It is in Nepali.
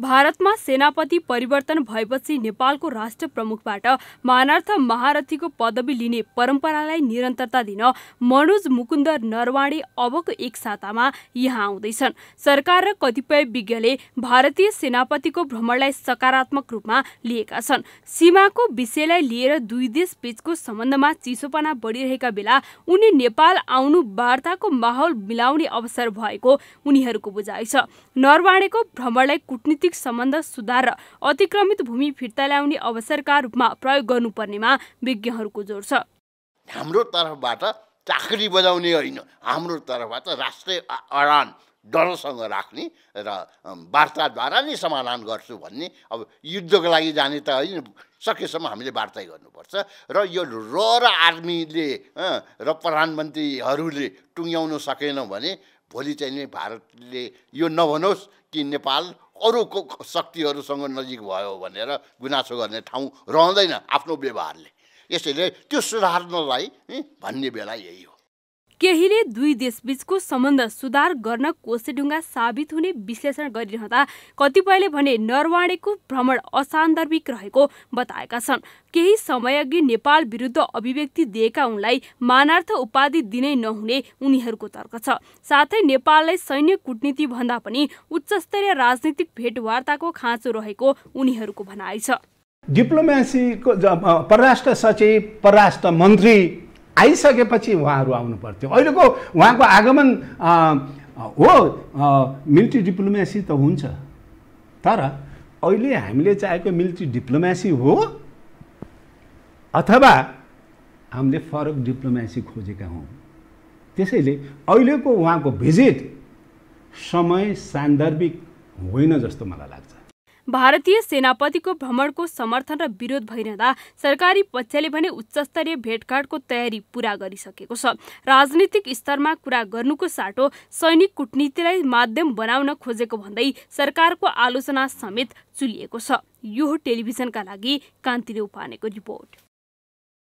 भारतमा सेनापति परिवर्तन भएपछि नेपालको राष्ट्र प्रमुखबाट मानार्थ महारथीको पदवी लिने परम्परालाई निरन्तरता दिन मनोज मुकुन्दर नरवाणे अबको एक सातामा यहाँ आउँदैछन् सरकार र कतिपय विज्ञले भारतीय सेनापतिको भ्रमणलाई सकारात्मक रूपमा लिएका छन् सीमाको विषयलाई लिएर दुई देश बीचको सम्बन्धमा चिसोपना बढिरहेका बेला उनी नेपाल आउनु वार्ताको माहौल मिलाउने अवसर भएको उनीहरूको बुझाइ छ नरवाणेको भ्रमणलाई कुटनीति राजनीतिक सम्बन्ध सुधार र अतिक्रमित भूमि फिर्ता ल्याउने अवसरका रूपमा प्रयोग गर्नुपर्नेमा विज्ञहरूको जोड छ हाम्रो तर्फबाट चाकरी बजाउने होइन हाम्रो तर्फबाट राष्ट्रिय अडान डरसँग राख्ने र वार्ताद्वारा नै समाधान गर्छु भन्ने अब युद्धको लागि जाने त होइन सकेसम्म हामीले वार्तै गर्नुपर्छ र यो र र आर्मीले र प्रधानमन्त्रीहरूले टुङ्ग्याउन सकेन भने भोलि चाहिँ नै भारतले यो नभनोस् कि नेपाल अरूको शक्तिहरूसँग नजिक भयो भनेर गुनासो गर्ने ठाउँ रहँदैन आफ्नो व्यवहारले यसैले त्यो सुधार्नलाई भन्ने बेला यही हो केहीले दुई देशबीचको सम्बन्ध सुधार गर्न कोसेढुङ्गा साबित हुने विश्लेषण गरिरहँदा कतिपयले भने नरवाणेको भ्रमण असान्दर्भिक रहेको बताएका छन् केही समयअघि नेपाल विरुद्ध अभिव्यक्ति दिएका उनलाई मानार्थ उपाधि दिनै नहुने उनीहरूको तर्क छ साथै नेपाललाई सैन्य कुटनीति भन्दा पनि उच्चस्तरीय राजनीतिक भेटवार्ताको खाँचो रहेको उनीहरूको भनाइ छ डिप्लोमेसीको परराष्ट्र सचिव परराष्ट्र मन्त्री आइसकेपछि उहाँहरू आउनु पर्थ्यो अहिलेको उहाँको आगमन हो मिलिट्री डिप्लोमेसी त हुन्छ तर अहिले हामीले चाहेको मिलिट्री डिप्लोमेसी हो अथवा हामीले फरक डिप्लोमेसी खोजेका हौँ त्यसैले अहिलेको उहाँको भिजिट समय सान्दर्भिक होइन जस्तो मलाई लाग्छ भारतीय सेनापतिको भ्रमणको समर्थन र विरोध भइरहँदा सरकारी पक्षले भने उच्चस्तरीय भेटघाटको तयारी पूरा गरिसकेको छ राजनीतिक स्तरमा कुरा गर्नुको साटो सैनिक कुटनीतिलाई माध्यम बनाउन खोजेको भन्दै सरकारको आलोचना समेत चुलिएको छ यो टेलिभिजनका लागि कान्तिले उपानेको रिपोर्ट